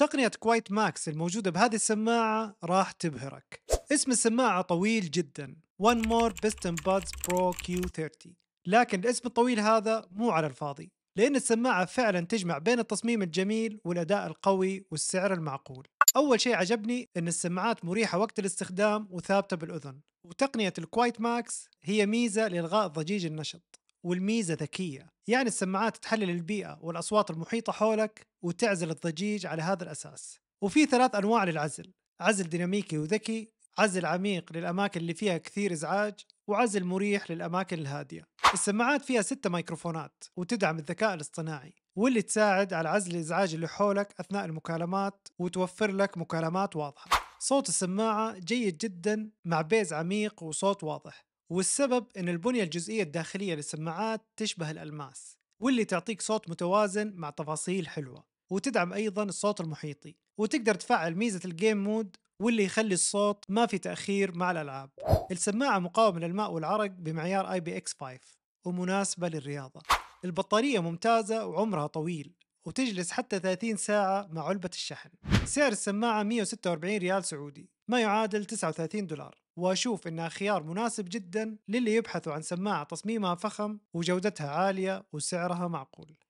تقنية كوايت ماكس الموجودة بهذه السماعة راح تبهرك اسم السماعة طويل جدا One More Piston Buds Pro Q30 لكن الاسم الطويل هذا مو على الفاضي لأن السماعة فعلا تجمع بين التصميم الجميل والأداء القوي والسعر المعقول أول شيء عجبني أن السماعات مريحة وقت الاستخدام وثابتة بالأذن وتقنية الكوايت ماكس هي ميزة لإلغاء ضجيج النشط والميزة ذكية يعني السماعات تحلل البيئة والأصوات المحيطة حولك وتعزل الضجيج على هذا الأساس وفي ثلاث أنواع للعزل عزل ديناميكي وذكي عزل عميق للأماكن اللي فيها كثير إزعاج وعزل مريح للأماكن الهادية السماعات فيها ستة ميكروفونات وتدعم الذكاء الاصطناعي واللي تساعد على عزل الإزعاج اللي حولك أثناء المكالمات وتوفر لك مكالمات واضحة صوت السماعة جيد جدا مع بيز عميق وصوت واضح والسبب أن البنية الجزئية الداخلية للسماعات تشبه الألماس واللي تعطيك صوت متوازن مع تفاصيل حلوة وتدعم أيضا الصوت المحيطي وتقدر تفعل ميزة الجيم مود واللي يخلي الصوت ما في تأخير مع الألعاب السماعة مقاومة للماء والعرق بمعيار اي بي اكس 5 ومناسبة للرياضة البطارية ممتازة وعمرها طويل وتجلس حتى 30 ساعة مع علبة الشحن سعر السماعة 146 ريال سعودي ما يعادل 39 دولار وأشوف إنها خيار مناسب جدا للي يبحثوا عن سماعة تصميمها فخم وجودتها عالية وسعرها معقول